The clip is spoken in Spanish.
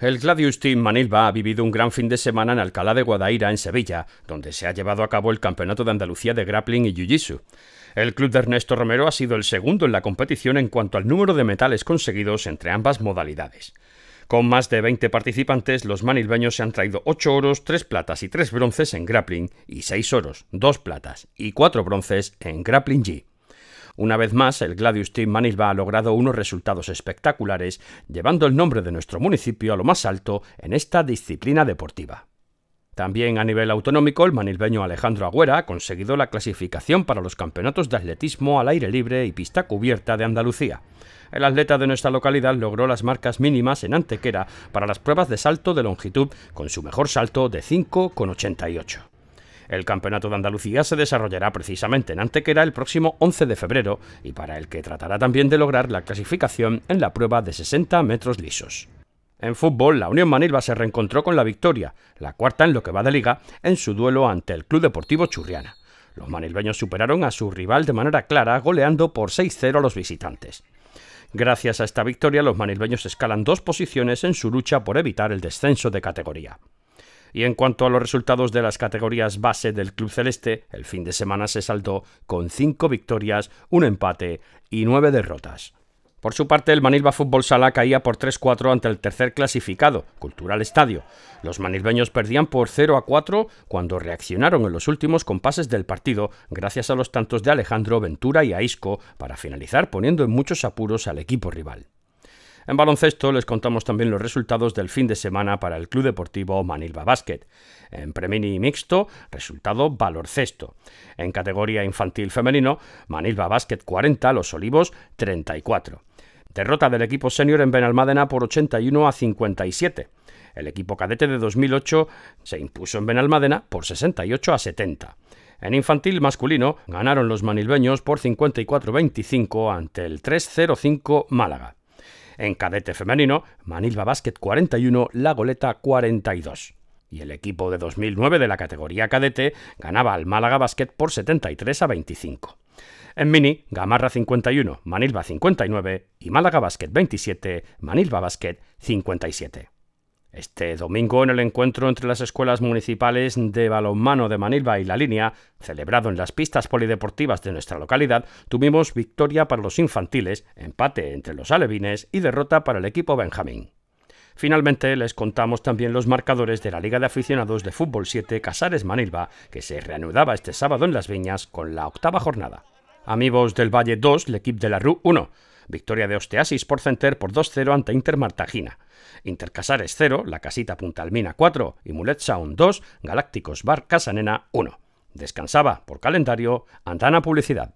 El Gladius Team Manilva ha vivido un gran fin de semana en Alcalá de Guadaira, en Sevilla, donde se ha llevado a cabo el Campeonato de Andalucía de Grappling y Jiu-Jitsu. El club de Ernesto Romero ha sido el segundo en la competición en cuanto al número de metales conseguidos entre ambas modalidades. Con más de 20 participantes, los manilbeños se han traído 8 oros, 3 platas y 3 bronces en grappling y 6 oros, 2 platas y 4 bronces en grappling G. Una vez más, el Gladius Team Manilva ha logrado unos resultados espectaculares, llevando el nombre de nuestro municipio a lo más alto en esta disciplina deportiva. También a nivel autonómico, el manilbeño Alejandro Agüera ha conseguido la clasificación para los campeonatos de atletismo al aire libre y pista cubierta de Andalucía. El atleta de nuestra localidad logró las marcas mínimas en Antequera para las pruebas de salto de longitud con su mejor salto de 5,88. El Campeonato de Andalucía se desarrollará precisamente en Antequera el próximo 11 de febrero y para el que tratará también de lograr la clasificación en la prueba de 60 metros lisos. En fútbol, la Unión Manilva se reencontró con la victoria, la cuarta en lo que va de liga, en su duelo ante el Club Deportivo Churriana. Los manilbeños superaron a su rival de manera clara, goleando por 6-0 a los visitantes. Gracias a esta victoria, los manilbeños escalan dos posiciones en su lucha por evitar el descenso de categoría. Y en cuanto a los resultados de las categorías base del Club Celeste, el fin de semana se saltó con 5 victorias, un empate y 9 derrotas. Por su parte, el Manilva Fútbol Sala caía por 3-4 ante el tercer clasificado, Cultural Estadio. Los manilbeños perdían por 0-4 cuando reaccionaron en los últimos compases del partido gracias a los tantos de Alejandro Ventura y Aisco para finalizar poniendo en muchos apuros al equipo rival. En baloncesto les contamos también los resultados del fin de semana para el Club Deportivo Manilva Basket. En premini mixto, resultado baloncesto. En categoría infantil femenino, Manilva Basket 40, Los Olivos 34. Derrota del equipo senior en Benalmádena por 81 a 57. El equipo cadete de 2008 se impuso en Benalmádena por 68 a 70. En infantil masculino ganaron los manilbeños por 54-25 ante el 3-0-5 Málaga. En cadete femenino, Manilva Basket 41, La Goleta 42 y el equipo de 2009 de la categoría cadete ganaba al Málaga Basket por 73 a 25. En mini, Gamarra 51, Manilva 59 y Málaga Basket 27, Manilva Basket 57. Este domingo, en el encuentro entre las escuelas municipales de balonmano de Manilva y La Línea, celebrado en las pistas polideportivas de nuestra localidad, tuvimos victoria para los infantiles, empate entre los alevines y derrota para el equipo Benjamín. Finalmente, les contamos también los marcadores de la Liga de Aficionados de Fútbol 7 Casares Manilva, que se reanudaba este sábado en Las Viñas con la octava jornada. Amigos del Valle 2, el equipo de la RU 1. Victoria de Osteasis por Center por 2-0 ante Inter Martagina. Intercasar es 0, La Casita Almina 4 y Mulet Sound 2, Galácticos Bar Casanena 1. Descansaba por calendario, Antana Publicidad.